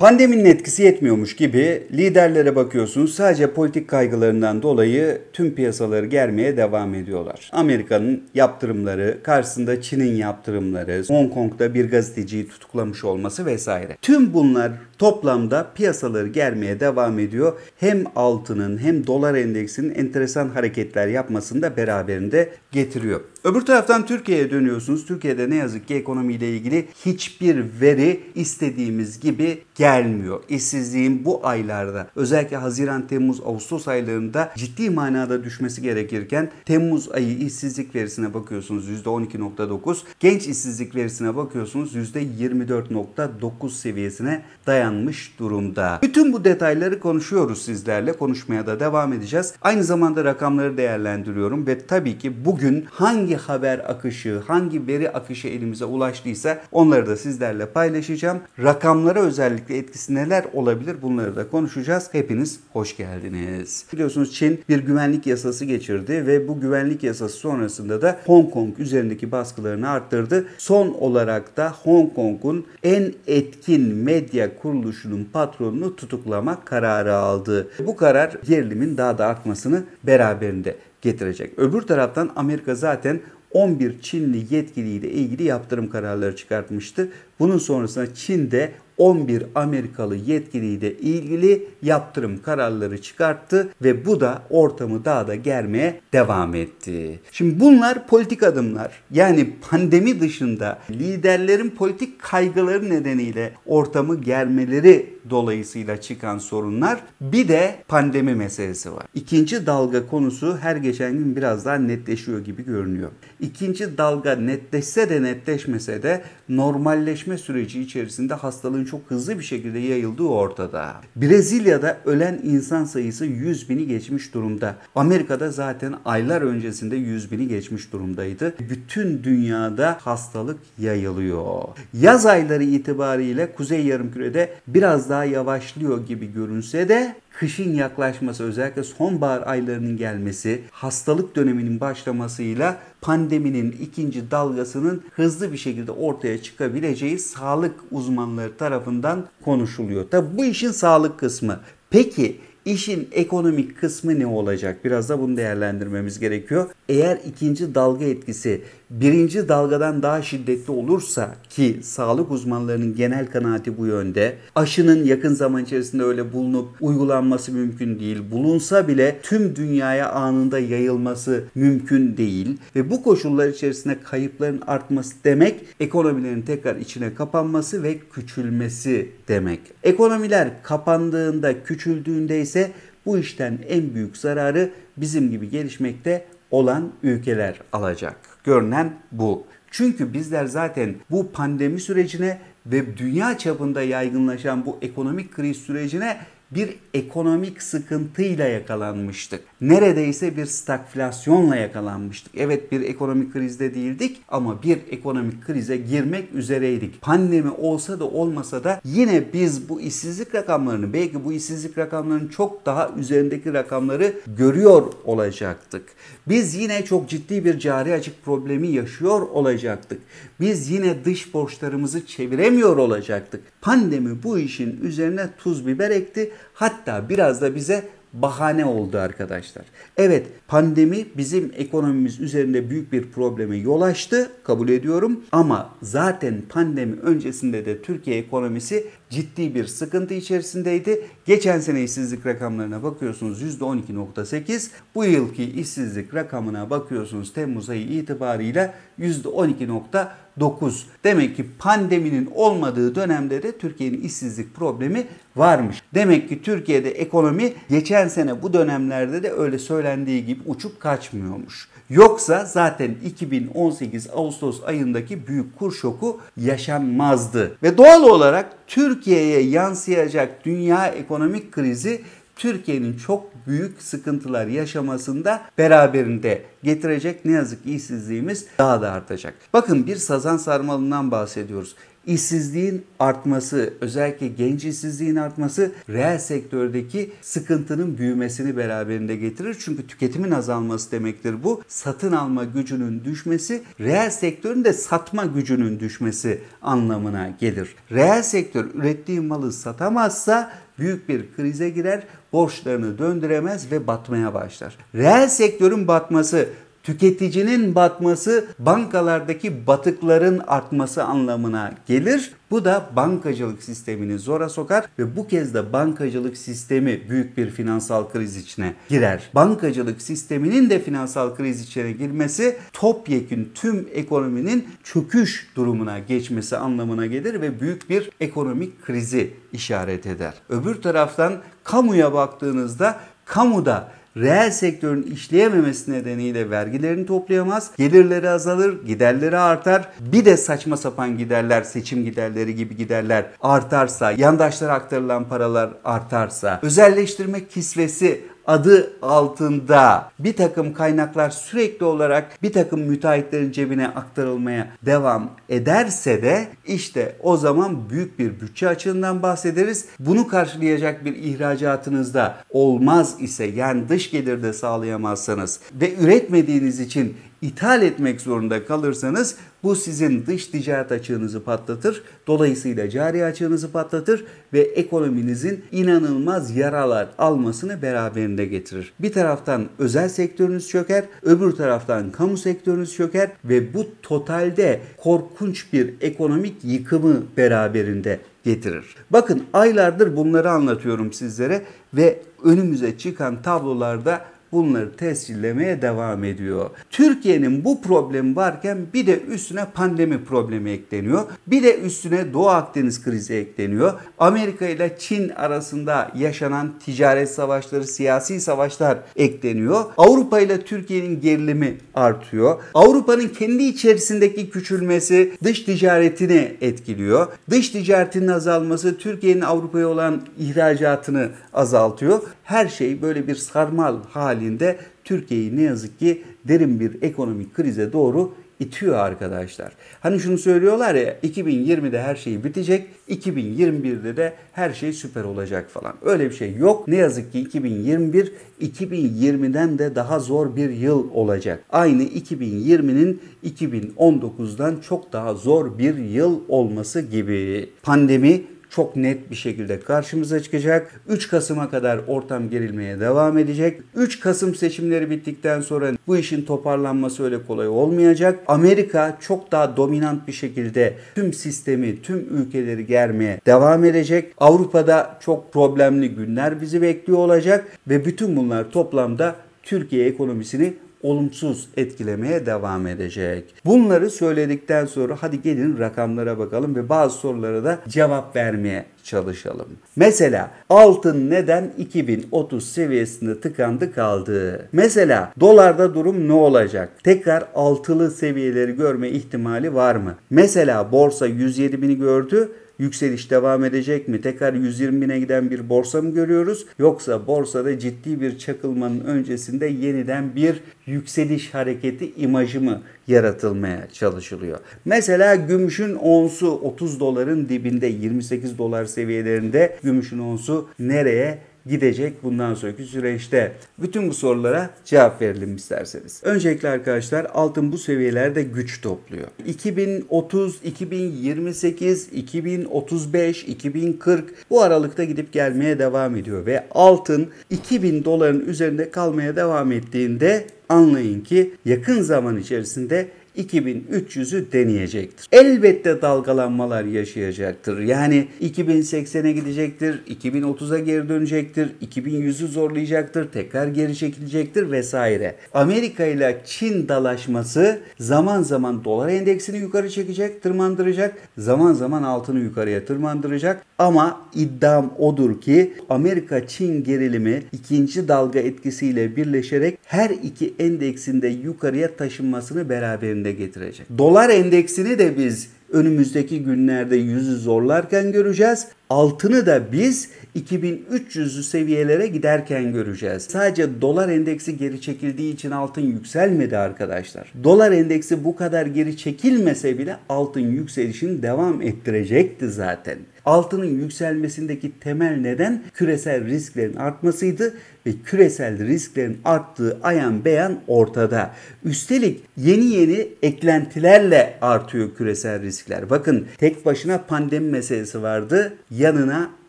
Pandeminin etkisi yetmiyormuş gibi liderlere bakıyorsunuz sadece politik kaygılarından dolayı tüm piyasaları germeye devam ediyorlar. Amerika'nın yaptırımları, karşısında Çin'in yaptırımları, Hong Kong'da bir gazeteciyi tutuklamış olması vesaire. Tüm bunlar toplamda piyasaları germeye devam ediyor. Hem altının hem dolar endeksinin enteresan hareketler yapmasını da beraberinde getiriyor. Öbür taraftan Türkiye'ye dönüyorsunuz. Türkiye'de ne yazık ki ekonomiyle ilgili hiçbir veri istediğimiz gibi gelmiyor. İşsizliğin bu aylarda özellikle Haziran, Temmuz, Ağustos aylarında ciddi manada düşmesi gerekirken Temmuz ayı işsizlik verisine bakıyorsunuz %12.9. Genç işsizlik verisine bakıyorsunuz %24.9 seviyesine dayanmış durumda. Bütün bu detayları konuşuyoruz sizlerle. Konuşmaya da devam edeceğiz. Aynı zamanda rakamları değerlendiriyorum ve tabii ki bugün hangi hangi haber akışı, hangi veri akışı elimize ulaştıysa onları da sizlerle paylaşacağım. Rakamlara özellikle etkisi neler olabilir bunları da konuşacağız. Hepiniz hoş geldiniz. Biliyorsunuz Çin bir güvenlik yasası geçirdi ve bu güvenlik yasası sonrasında da Hong Kong üzerindeki baskılarını arttırdı. Son olarak da Hong Kong'un en etkin medya kuruluşunun patronunu tutuklamak kararı aldı. Bu karar gerilimin daha da artmasını beraberinde getirecek. Öbür taraftan Amerika zaten 11 Çinli yetkiliyle ilgili yaptırım kararları çıkartmıştı. Bunun sonrasında Çin de 11 Amerikalı yetkiliyle ilgili yaptırım kararları çıkarttı ve bu da ortamı daha da germeye devam etti. Şimdi bunlar politik adımlar. Yani pandemi dışında liderlerin politik kaygıları nedeniyle ortamı germeleri dolayısıyla çıkan sorunlar bir de pandemi meselesi var. İkinci dalga konusu her geçen gün biraz daha netleşiyor gibi görünüyor. İkinci dalga netleşse de netleşmese de normalleşme süreci içerisinde hastalığın çok hızlı bir şekilde yayıldığı ortada. Brezilya'da ölen insan sayısı 100 bini geçmiş durumda. Amerika'da zaten aylar öncesinde 100 bini geçmiş durumdaydı. Bütün dünyada hastalık yayılıyor. Yaz ayları itibariyle Kuzey Yarımküre'de biraz daha yavaşlıyor gibi görünse de kışın yaklaşması özellikle sonbahar aylarının gelmesi, hastalık döneminin başlamasıyla pandeminin ikinci dalgasının hızlı bir şekilde ortaya çıkabileceği sağlık uzmanları tarafından konuşuluyor. Tabi bu işin sağlık kısmı. Peki İşin ekonomik kısmı ne olacak? Biraz da bunu değerlendirmemiz gerekiyor. Eğer ikinci dalga etkisi birinci dalgadan daha şiddetli olursa ki sağlık uzmanlarının genel kanaati bu yönde. Aşının yakın zaman içerisinde öyle bulunup uygulanması mümkün değil. Bulunsa bile tüm dünyaya anında yayılması mümkün değil. Ve bu koşullar içerisinde kayıpların artması demek ekonomilerin tekrar içine kapanması ve küçülmesi demek. Ekonomiler kapandığında, küçüldüğünde ise bu işten en büyük zararı bizim gibi gelişmekte olan ülkeler alacak. Görünen bu. Çünkü bizler zaten bu pandemi sürecine ve dünya çapında yaygınlaşan bu ekonomik kriz sürecine bir ekonomik sıkıntıyla yakalanmıştık. Neredeyse bir stagflasyonla yakalanmıştık. Evet bir ekonomik krizde değildik ama bir ekonomik krize girmek üzereydik. Pandemi olsa da olmasa da yine biz bu işsizlik rakamlarını belki bu işsizlik rakamlarının çok daha üzerindeki rakamları görüyor olacaktık. Biz yine çok ciddi bir cari açık problemi yaşıyor olacaktık. Biz yine dış borçlarımızı çeviremiyor olacaktık. Pandemi bu işin üzerine tuz biber ekti. Hatta biraz da bize bahane oldu arkadaşlar. Evet pandemi bizim ekonomimiz üzerinde büyük bir probleme yol açtı kabul ediyorum ama zaten pandemi öncesinde de Türkiye ekonomisi ciddi bir sıkıntı içerisindeydi. Geçen sene işsizlik rakamlarına bakıyorsunuz %12.8. Bu yılki işsizlik rakamına bakıyorsunuz Temmuz ayı itibarıyla %12.4 9. Demek ki pandeminin olmadığı dönemde de Türkiye'nin işsizlik problemi varmış. Demek ki Türkiye'de ekonomi geçen sene bu dönemlerde de öyle söylendiği gibi uçup kaçmıyormuş. Yoksa zaten 2018 Ağustos ayındaki büyük kur şoku yaşanmazdı. Ve doğal olarak Türkiye'ye yansıyacak dünya ekonomik krizi Türkiye'nin çok büyük sıkıntılar yaşamasında beraberinde getirecek ne yazık ki işsizliğimiz daha da artacak. Bakın bir sazan sarmalından bahsediyoruz işsizliğin artması, özellikle genç işsizliğin artması reel sektördeki sıkıntının büyümesini beraberinde getirir. Çünkü tüketimin azalması demektir bu. Satın alma gücünün düşmesi, reel sektörün de satma gücünün düşmesi anlamına gelir. Reel sektör ürettiği malı satamazsa büyük bir krize girer, borçlarını döndüremez ve batmaya başlar. Reel sektörün batması tüketicinin batması bankalardaki batıkların artması anlamına gelir. Bu da bankacılık sistemini zora sokar ve bu kez de bankacılık sistemi büyük bir finansal kriz içine girer. Bankacılık sisteminin de finansal kriz içine girmesi topyekün tüm ekonominin çöküş durumuna geçmesi anlamına gelir ve büyük bir ekonomik krizi işaret eder. Öbür taraftan kamuya baktığınızda kamuda reel sektörün işleyememesi nedeniyle vergilerini toplayamaz. Gelirleri azalır, giderleri artar. Bir de saçma sapan giderler, seçim giderleri gibi giderler artarsa, yandaşlara aktarılan paralar artarsa, özelleştirme kisvesi adı altında bir takım kaynaklar sürekli olarak bir takım müteahhitlerin cebine aktarılmaya devam ederse de işte o zaman büyük bir bütçe açığından bahsederiz. Bunu karşılayacak bir ihracatınızda olmaz ise yani dış gelirde sağlayamazsanız ve üretmediğiniz için ithal etmek zorunda kalırsanız bu sizin dış ticaret açığınızı patlatır. Dolayısıyla cari açığınızı patlatır ve ekonominizin inanılmaz yaralar almasını beraberinde getirir. Bir taraftan özel sektörünüz çöker, öbür taraftan kamu sektörünüz çöker ve bu totalde korkunç bir ekonomik yıkımı beraberinde getirir. Bakın aylardır bunları anlatıyorum sizlere ve önümüze çıkan tablolarda bunları tescillemeye devam ediyor. Türkiye'nin bu problemi varken bir de üstüne pandemi problemi ekleniyor. Bir de üstüne Doğu Akdeniz krizi ekleniyor. Amerika ile Çin arasında yaşanan ticaret savaşları, siyasi savaşlar ekleniyor. Avrupa ile Türkiye'nin gerilimi artıyor. Avrupa'nın kendi içerisindeki küçülmesi dış ticaretini etkiliyor. Dış ticaretin azalması Türkiye'nin Avrupa'ya olan ihracatını azaltıyor her şey böyle bir sarmal halinde Türkiye'yi ne yazık ki derin bir ekonomik krize doğru itiyor arkadaşlar. Hani şunu söylüyorlar ya 2020'de her şey bitecek, 2021'de de her şey süper olacak falan. Öyle bir şey yok. Ne yazık ki 2021 2020'den de daha zor bir yıl olacak. Aynı 2020'nin 2019'dan çok daha zor bir yıl olması gibi. Pandemi çok net bir şekilde karşımıza çıkacak. 3 Kasım'a kadar ortam gerilmeye devam edecek. 3 Kasım seçimleri bittikten sonra bu işin toparlanması öyle kolay olmayacak. Amerika çok daha dominant bir şekilde tüm sistemi, tüm ülkeleri germeye devam edecek. Avrupa'da çok problemli günler bizi bekliyor olacak ve bütün bunlar toplamda Türkiye ekonomisini olumsuz etkilemeye devam edecek. Bunları söyledikten sonra hadi gelin rakamlara bakalım ve bazı sorulara da cevap vermeye çalışalım. Mesela altın neden 2030 seviyesinde tıkandı kaldı? Mesela dolarda durum ne olacak? Tekrar altılı seviyeleri görme ihtimali var mı? Mesela borsa 107 bini gördü Yükseliş devam edecek mi? Tekrar 120 bine giden bir borsa mı görüyoruz? Yoksa borsada ciddi bir çakılmanın öncesinde yeniden bir yükseliş hareketi imajı mı yaratılmaya çalışılıyor? Mesela gümüşün onsu 30 doların dibinde 28 dolar seviyelerinde gümüşün onsu nereye gidecek bundan sonraki süreçte? Bütün bu sorulara cevap verelim isterseniz. Öncelikle arkadaşlar altın bu seviyelerde güç topluyor. 2030, 2028, 2035, 2040 bu aralıkta gidip gelmeye devam ediyor ve altın 2000 doların üzerinde kalmaya devam ettiğinde anlayın ki yakın zaman içerisinde 2300'ü deneyecektir. Elbette dalgalanmalar yaşayacaktır. Yani 2080'e gidecektir, 2030'a geri dönecektir, 2100'ü zorlayacaktır, tekrar geri çekilecektir vesaire. Amerika ile Çin dalaşması zaman zaman dolar endeksini yukarı çekecek, tırmandıracak, zaman zaman altını yukarıya tırmandıracak. Ama iddiam odur ki Amerika-Çin gerilimi ikinci dalga etkisiyle birleşerek her iki endeksinde yukarıya taşınmasını beraberinde getirecek. Dolar endeksini de biz önümüzdeki günlerde yüzü zorlarken göreceğiz altını da biz 2300'lü seviyelere giderken göreceğiz. Sadece dolar endeksi geri çekildiği için altın yükselmedi arkadaşlar. Dolar endeksi bu kadar geri çekilmese bile altın yükselişini devam ettirecekti zaten. Altının yükselmesindeki temel neden küresel risklerin artmasıydı ve küresel risklerin arttığı ayan beyan ortada. Üstelik yeni yeni eklentilerle artıyor küresel riskler. Bakın tek başına pandemi meselesi vardı yanına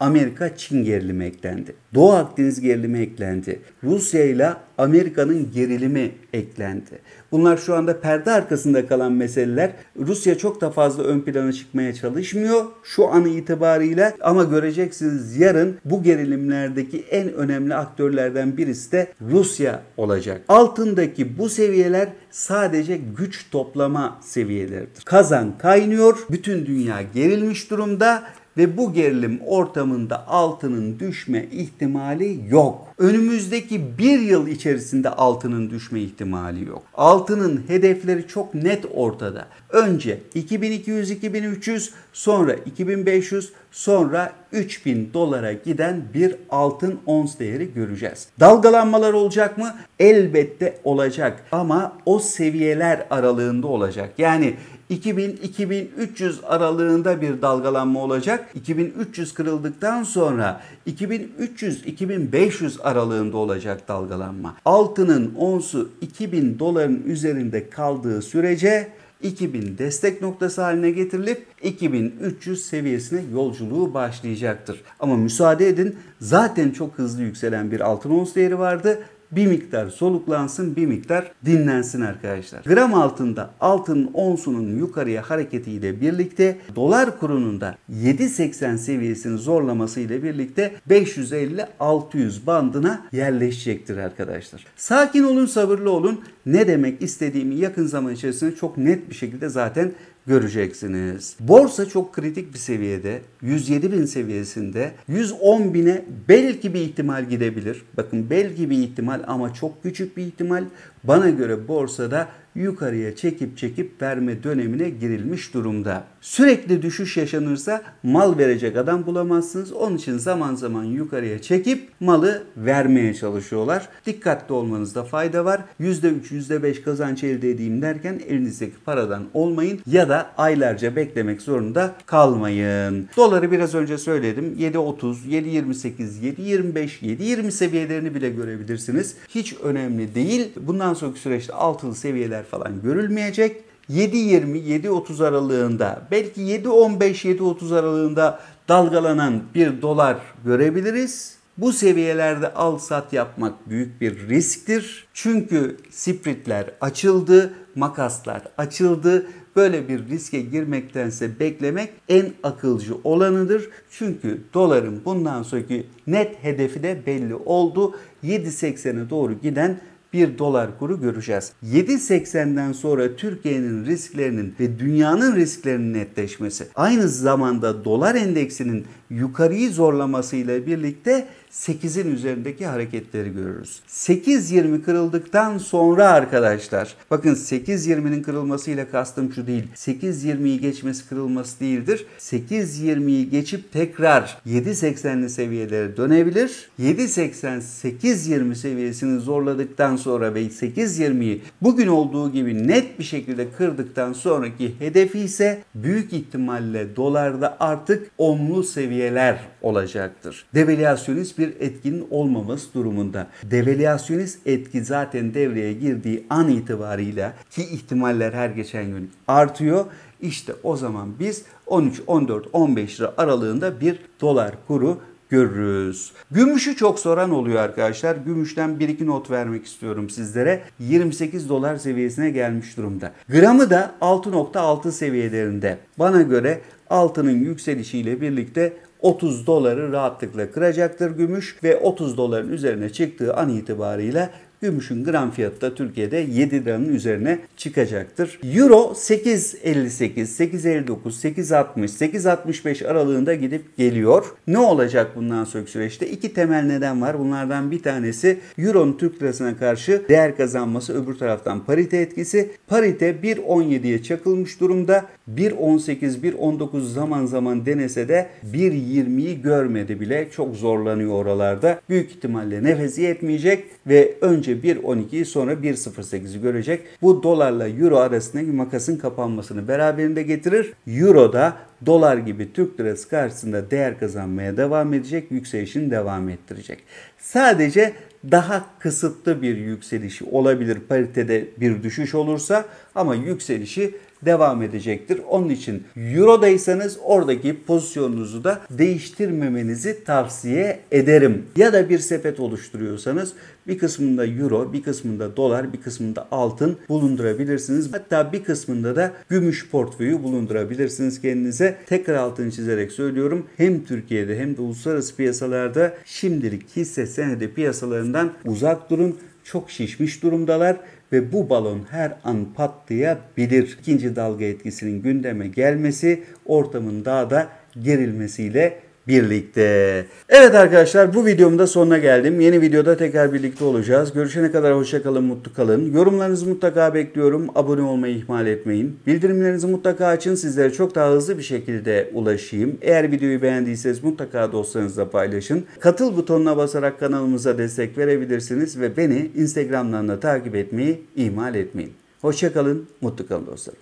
Amerika Çin gerilimi eklendi. Doğu Akdeniz gerilimi eklendi. Rusya ile Amerika'nın gerilimi eklendi. Bunlar şu anda perde arkasında kalan meseleler. Rusya çok da fazla ön plana çıkmaya çalışmıyor şu an itibarıyla. ama göreceksiniz yarın bu gerilimlerdeki en önemli aktörlerden birisi de Rusya olacak. Altındaki bu seviyeler sadece güç toplama seviyeleridir. Kazan kaynıyor, bütün dünya gerilmiş durumda ve bu gerilim ortamında altının düşme ihtimali yok önümüzdeki bir yıl içerisinde altının düşme ihtimali yok. Altının hedefleri çok net ortada. Önce 2200-2300 sonra 2500 sonra 3000 dolara giden bir altın ons değeri göreceğiz. Dalgalanmalar olacak mı? Elbette olacak ama o seviyeler aralığında olacak. Yani 2000-2300 aralığında bir dalgalanma olacak. 2300 kırıldıktan sonra 2300-2500 aralığında aralığında olacak dalgalanma. Altının onsu 2000 doların üzerinde kaldığı sürece 2000 destek noktası haline getirilip 2300 seviyesine yolculuğu başlayacaktır. Ama müsaade edin zaten çok hızlı yükselen bir altın ons değeri vardı bir miktar soluklansın, bir miktar dinlensin arkadaşlar. Gram altında altının onsunun yukarıya hareketiyle birlikte dolar kurunun da 7.80 seviyesini zorlamasıyla birlikte 550-600 bandına yerleşecektir arkadaşlar. Sakin olun, sabırlı olun. Ne demek istediğimi yakın zaman içerisinde çok net bir şekilde zaten göreceksiniz. Borsa çok kritik bir seviyede. 107 bin seviyesinde. 110 bine belki bir ihtimal gidebilir. Bakın belki bir ihtimal ama çok küçük bir ihtimal. Bana göre borsada yukarıya çekip çekip verme dönemine girilmiş durumda. Sürekli düşüş yaşanırsa mal verecek adam bulamazsınız. Onun için zaman zaman yukarıya çekip malı vermeye çalışıyorlar. Dikkatli olmanızda fayda var. %3, %5 kazanç elde edeyim derken elinizdeki paradan olmayın ya da aylarca beklemek zorunda kalmayın. Doları biraz önce söyledim. 7.30, 7.28, 7.25, 7.20 seviyelerini bile görebilirsiniz. Hiç önemli değil. Bundan bundan sonraki süreçte altılı seviyeler falan görülmeyecek. 7.20, 7.30 aralığında belki 7.15, 7.30 aralığında dalgalanan bir dolar görebiliriz. Bu seviyelerde al sat yapmak büyük bir risktir. Çünkü spritler açıldı, makaslar açıldı. Böyle bir riske girmektense beklemek en akılcı olanıdır. Çünkü doların bundan sonraki net hedefi de belli oldu. 7.80'e doğru giden bir dolar kuru göreceğiz. 7.80'den sonra Türkiye'nin risklerinin ve dünyanın risklerinin netleşmesi aynı zamanda dolar endeksinin yukarıyı zorlamasıyla birlikte 8'in üzerindeki hareketleri görürüz. 8.20 kırıldıktan sonra arkadaşlar bakın 8.20'nin kırılmasıyla kastım şu değil. 8.20'yi geçmesi kırılması değildir. 8.20'yi geçip tekrar 7.80'li seviyelere dönebilir. 7.80-8.20 seviyesini zorladıktan sonra ve 8.20'yi bugün olduğu gibi net bir şekilde kırdıktan sonraki hedefi ise büyük ihtimalle dolarda artık onlu seviyeler olacaktır. Devalüasyonist hiçbir etkinin olmaması durumunda. Devalüasyonist etki zaten devreye girdiği an itibarıyla ki ihtimaller her geçen gün artıyor. İşte o zaman biz 13, 14, 15 lira aralığında bir dolar kuru görürüz. Gümüşü çok soran oluyor arkadaşlar. Gümüşten bir iki not vermek istiyorum sizlere. 28 dolar seviyesine gelmiş durumda. Gramı da 6.6 seviyelerinde. Bana göre altının yükselişiyle birlikte 30 doları rahatlıkla kıracaktır gümüş ve 30 doların üzerine çıktığı an itibariyle Gümüşün gram fiyatı da Türkiye'de 7 liranın üzerine çıkacaktır. Euro 8.58, 8.59, 8.60, 8.65 aralığında gidip geliyor. Ne olacak bundan sonraki süreçte? İki temel neden var. Bunlardan bir tanesi Euro'nun Türk lirasına karşı değer kazanması, öbür taraftan parite etkisi. Parite 1.17'ye çakılmış durumda. 1.18, 1.19 zaman zaman denese de 1.20'yi görmedi bile. Çok zorlanıyor oralarda. Büyük ihtimalle nefes yetmeyecek ve önce 1.12'yi sonra 1.08'i görecek. Bu dolarla euro arasındaki makasın kapanmasını beraberinde getirir. Euro da dolar gibi Türk lirası karşısında değer kazanmaya devam edecek, yükselişini devam ettirecek. Sadece daha kısıtlı bir yükselişi olabilir paritede bir düşüş olursa ama yükselişi devam edecektir. Onun için Euro'daysanız oradaki pozisyonunuzu da değiştirmemenizi tavsiye ederim. Ya da bir sepet oluşturuyorsanız bir kısmında euro, bir kısmında dolar, bir kısmında altın bulundurabilirsiniz. Hatta bir kısmında da gümüş portföyü bulundurabilirsiniz kendinize. Tekrar altını çizerek söylüyorum. Hem Türkiye'de hem de uluslararası piyasalarda şimdilik hisse senedi piyasalarından uzak durun. Çok şişmiş durumdalar ve bu balon her an patlayabilir. İkinci dalga etkisinin gündeme gelmesi ortamın daha da gerilmesiyle birlikte. Evet arkadaşlar bu videomda sonuna geldim. Yeni videoda tekrar birlikte olacağız. Görüşene kadar hoşçakalın, mutlu kalın. Yorumlarınızı mutlaka bekliyorum. Abone olmayı ihmal etmeyin. Bildirimlerinizi mutlaka açın. Sizlere çok daha hızlı bir şekilde ulaşayım. Eğer videoyu beğendiyseniz mutlaka dostlarınızla paylaşın. Katıl butonuna basarak kanalımıza destek verebilirsiniz ve beni Instagram'dan da takip etmeyi ihmal etmeyin. Hoşçakalın, mutlu kalın dostlarım.